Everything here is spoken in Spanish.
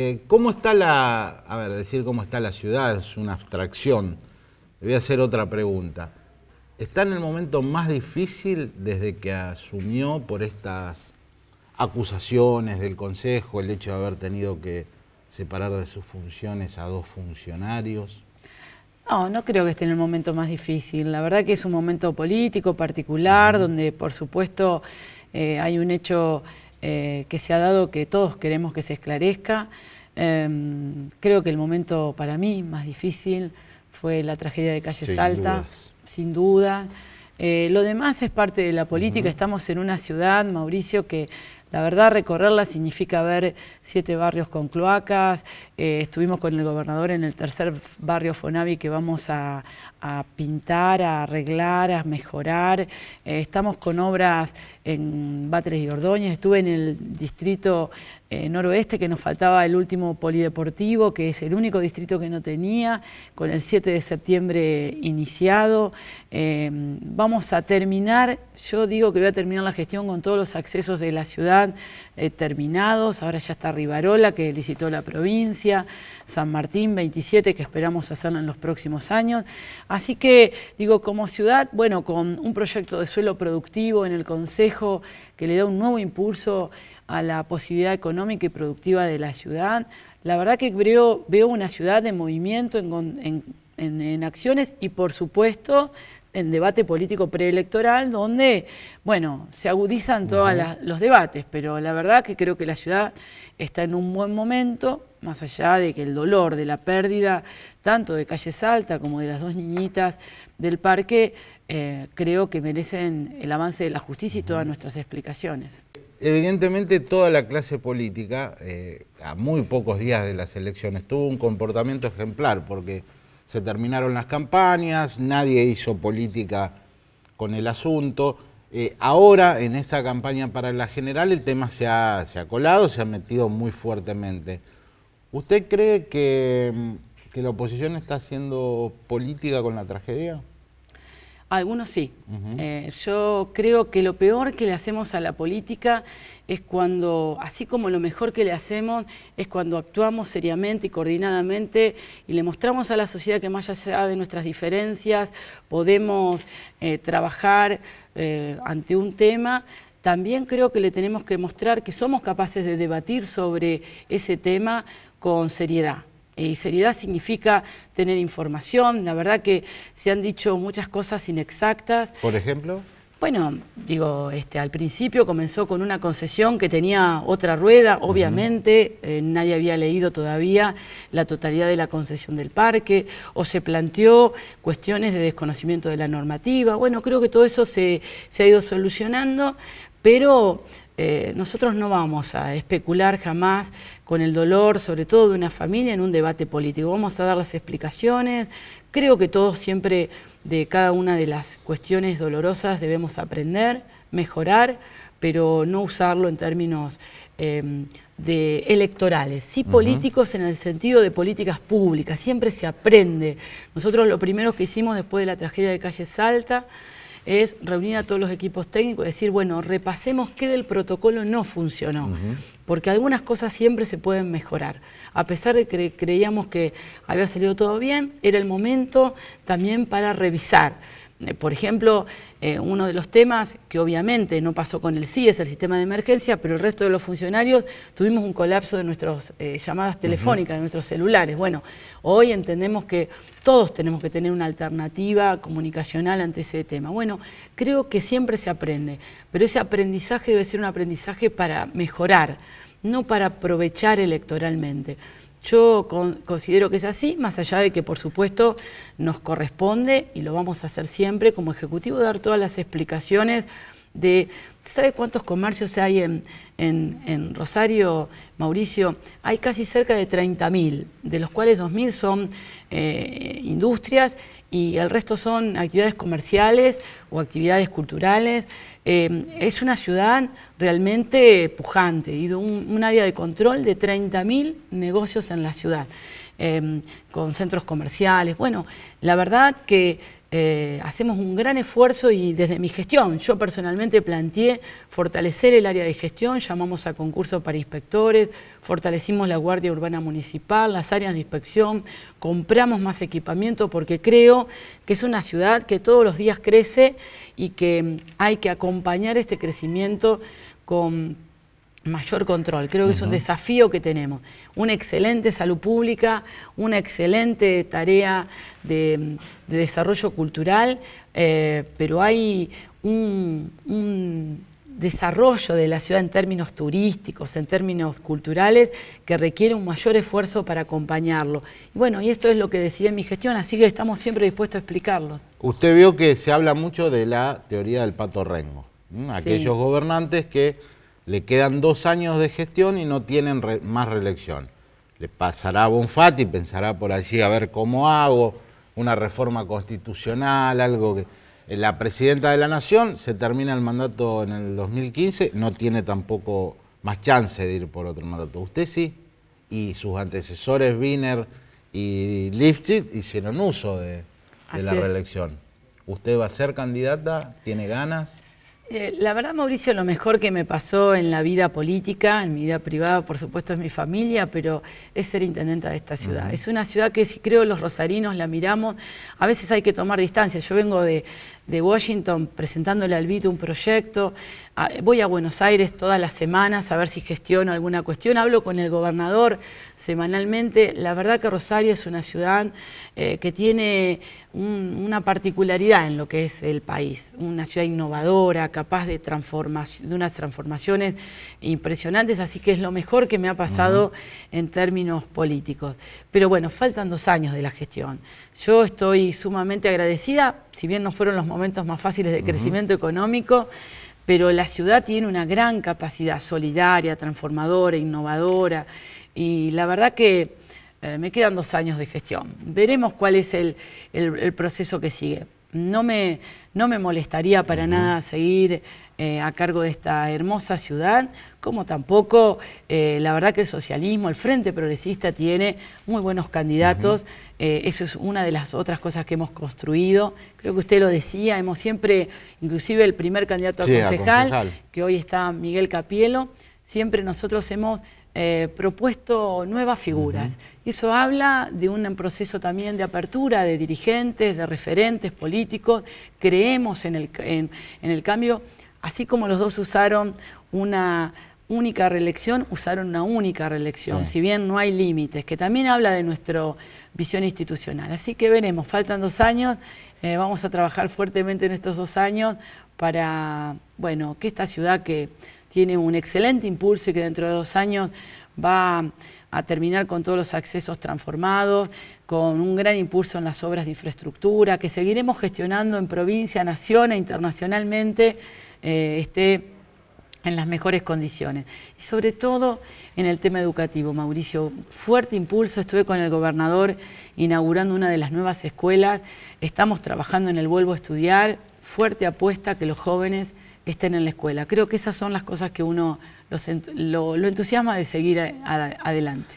Eh, ¿Cómo está la, a ver, decir cómo está la ciudad es una abstracción. Le voy a hacer otra pregunta. ¿Está en el momento más difícil desde que asumió por estas acusaciones del Consejo, el hecho de haber tenido que separar de sus funciones a dos funcionarios? No, no creo que esté en el momento más difícil. La verdad que es un momento político particular, donde por supuesto eh, hay un hecho eh, que se ha dado que todos queremos que se esclarezca. Em, creo que el momento para mí más difícil fue la tragedia de Calle Salta, sin duda. Eh, lo demás es parte de la política, estamos en una ciudad, Mauricio, que la verdad, recorrerla significa ver siete barrios con cloacas. Eh, estuvimos con el gobernador en el tercer barrio Fonavi que vamos a, pintar, a arreglar, a mejorar. Eh, estamos con obras en Batres y Ordóñez. Estuve en el distrito eh, noroeste, que nos faltaba el último polideportivo, que es el único distrito que no tenía, con el 7 de septiembre iniciado. Em, vamos a terminar, yo digo que voy a terminar la gestión con todos los accesos de la ciudad eh, terminados, ahora ya está Rivarola, que licitó la provincia, San Martín 27, que esperamos hacerlo en los próximos años. Así que digo, como ciudad, bueno, con un proyecto de suelo productivo en el Consejo que le da un nuevo impulso a la posibilidad económica y productiva de la ciudad. La verdad que veo, veo una ciudad en movimiento en, acciones y por supuesto en debate político preelectoral, donde, bueno, se agudizan todos los debates, pero la verdad que creo que la ciudad está en un buen momento, más allá de que el dolor de la pérdida, tanto de Calle Salta como de las dos niñitas del parque, eh, creo que merecen el avance de la justicia y todas nuestras explicaciones evidentemente toda la clase política, eh, a muy pocos días de las elecciones, tuvo un comportamiento ejemplar, porque se terminaron las campañas, nadie hizo política con el asunto. Eh, ahora, en esta campaña para la general, el tema se ha, colado, se ha metido muy fuertemente. ¿Usted cree que la oposición está haciendo política con la tragedia? Algunos sí. Eh, yo creo que lo peor que le hacemos a la política es cuando, así como lo mejor que le hacemos es cuando actuamos seriamente y coordinadamente y le mostramos a la sociedad que más allá de nuestras diferencias podemos eh, trabajar eh, ante un tema, también creo que le tenemos que mostrar que somos capaces de debatir sobre ese tema con seriedad. Eh, y seriedad significa tener información. La verdad que se han dicho muchas cosas inexactas. ¿Por ejemplo? Bueno, digo, este, al principio comenzó con una concesión que tenía otra rueda, obviamente, eh, nadie había leído todavía la totalidad de la concesión del parque, o se planteó cuestiones de desconocimiento de la normativa. Bueno, creo que todo eso se, se ha ido solucionando, pero eh, nosotros no vamos a especular jamás con el dolor, sobre todo de una familia, en un debate político. Vamos a dar las explicaciones. Creo que todos siempre de cada una de las cuestiones dolorosas debemos aprender, mejorar, pero no usarlo en términos eh, de electorales, sí políticos en el sentido de políticas públicas, siempre se aprende. Nosotros lo primero que hicimos después de la tragedia de Calle Salta es reunir a todos los equipos técnicos, decir, bueno, repasemos qué del protocolo no funcionó, porque algunas cosas siempre se pueden mejorar. A pesar de que creíamos que había salido todo bien, era el momento también para revisar eh, por ejemplo, eh, uno de los temas que obviamente no pasó con el e, es el sistema de emergencia, pero el resto de los funcionarios tuvimos un colapso de nuestras eh, llamadas telefónicas, de nuestros celulares. Bueno, hoy entendemos que todos tenemos que tener una alternativa comunicacional ante ese tema. Bueno, creo que siempre se aprende, pero ese aprendizaje debe ser un aprendizaje para mejorar, no para aprovechar electoralmente. Yo considero que es así, más allá de que por supuesto nos corresponde, y lo vamos a hacer siempre como Ejecutivo, dar todas las explicaciones de... ¿Sabe cuántos comercios hay en, Rosario, Mauricio? Hay casi cerca de 30.000, de los cuales 2.000 son eh, industrias y el resto son actividades comerciales o actividades culturales. Eh, es una ciudad realmente pujante y de un área de control de 30.000 negocios en la ciudad. Em, con centros comerciales. Bueno, la verdad que eh, hacemos un gran esfuerzo y desde mi gestión, yo personalmente planteé fortalecer el área de gestión, llamamos a concurso para inspectores, fortalecimos la Guardia Urbana Municipal, las áreas de inspección, compramos más equipamiento porque creo que es una ciudad que todos los días crece y que hay que acompañar este crecimiento con mayor control. Creo que es un desafío que tenemos. Una excelente salud pública, una excelente tarea de, desarrollo cultural, eh, pero hay un, desarrollo de la ciudad en términos turísticos, en términos culturales, que requiere un mayor esfuerzo para acompañarlo. bueno, y esto es lo que decidí en mi gestión, así que estamos siempre dispuestos a explicarlo. Usted vio que se habla mucho de la teoría del pato rengo, aquellos gobernantes que le quedan dos años de gestión y no tienen más reelección. Le pasará a Bonfatti, pensará por allí a ver cómo hago, una reforma constitucional, algo que... Eh, la presidenta de la Nación se termina el mandato en el 2015, no tiene tampoco más chance de ir por otro mandato. Usted sí, y sus antecesores Wiener y Lipschitz hicieron uso de, la reelección. ¿Usted va a ser candidata? ¿Tiene ganas? Eh, la verdad, Mauricio, lo mejor que me pasó en la vida política, en mi vida privada, por supuesto, es mi familia, pero es ser intendente de esta ciudad. Es una ciudad que, si creo, los rosarinos la miramos, a veces hay que tomar distancia. Yo vengo de, de Washington presentándole al vito un proyecto. Ah, voy a Buenos Aires todas las semanas a ver si gestiono alguna cuestión. Hablo con el gobernador semanalmente. La verdad que Rosario es una ciudad eh, que tiene una particularidad en lo que es el país. Una ciudad innovadora, capaz de, de unas transformaciones impresionantes. Así que es lo mejor que me ha pasado en términos políticos. Pero bueno, faltan dos años de la gestión. Yo estoy sumamente agradecida, si bien no fueron los momentos momentos más fáciles de crecimiento económico, pero la ciudad tiene una gran capacidad solidaria, transformadora, innovadora, y la verdad que eh, me quedan dos años de gestión. Veremos cuál es el proceso que sigue no me, no me molestaría para nada seguir eh, a cargo de esta hermosa ciudad, como tampoco eh, la verdad que el socialismo, el Frente Progresista tiene muy buenos candidatos, eh, eso es una de las otras cosas que hemos construido, creo que usted lo decía, hemos siempre, inclusive el primer candidato a, concejal, a concejal, que hoy está Miguel Capielo, siempre nosotros hemos eh, propuesto nuevas figuras. Eso habla de un proceso también de apertura de dirigentes, de referentes políticos. Creemos en el, cambio, así como los dos usaron una única reelección, usaron una única reelección, si bien no hay límites, que también habla de nuestra visión institucional. Así que veremos, faltan dos años, eh, vamos a trabajar fuertemente en estos dos años para, bueno, que esta ciudad que tiene un excelente impulso y que dentro de dos años va a terminar con todos los accesos transformados, con un gran impulso en las obras de infraestructura, que seguiremos gestionando en provincia, nación e internacionalmente, eh, esté en las mejores condiciones. Y sobre todo en el tema educativo, Mauricio, fuerte impulso, estuve con el gobernador inaugurando una de las nuevas escuelas, estamos trabajando en el Vuelvo a Estudiar, fuerte apuesta que los jóvenes estén en la escuela. Creo que esas son las cosas que uno lo, entusiasma de seguir adelante.